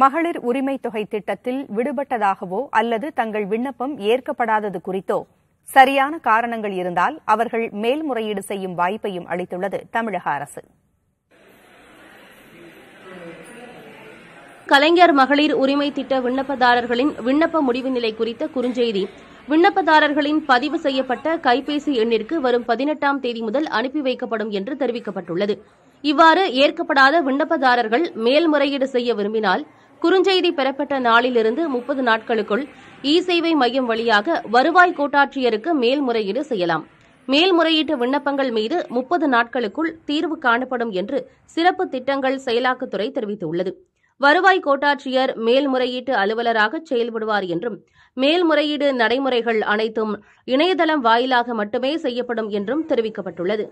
மகளிர் உரிமை தொகை திட்டத்தில் விடுபட்டதாகவோ அல்லது தங்கள் விண்ணப்பம் ஏற்கப்படாதது குறித்தோ சரியான காரணங்கள் இருந்தால் அவர்கள் மேல்முறையீடு செய்யும் வாய்ப்பையும் அளித்துள்ளது தமிழக அரசு கலைஞர் மகளிர் உரிமை திட்ட விண்ணப்பதாரர்களின் விண்ணப்ப முடிவு நிலை குறித்த குறுஞ்செய்தி விண்ணப்பதாரர்களின் பதிவு செய்யப்பட்ட கைபேசி எண்ணிற்கு வரும் பதினெட்டாம் தேதி முதல் அனுப்பி வைக்கப்படும் என்று தெரிவிக்கப்பட்டுள்ளது இவ்வாறு ஏற்கப்படாத விண்ணப்பதாரர்கள் மேல்முறையீடு செய்ய விரும்பினால் குறுஞ்செய்தி பெறப்பட்ட நாளிலிருந்து முப்பது நாட்களுக்குள் இ சேவை மையம் வழியாக வருவாய் கோட்டாட்சியருக்கு மேல்முறையீடு செய்யலாம் மேல்முறையீட்டு விண்ணப்பங்கள் மீது முப்பது நாட்களுக்குள் தீர்வு காணப்படும் என்று சிறப்பு திட்டங்கள் செயலாக்கத்துறை தெரிவித்துள்ளது வருவாய் கோட்டாட்சியர் மேல்முறையீட்டு அலுவலராக செயல்படுவார் என்றும் மேல்முறையீடு நடைமுறைகள் அனைத்தும் இணையதளம் வாயிலாக மட்டுமே செய்யப்படும் என்றும் தெரிவிக்கப்பட்டுள்ளது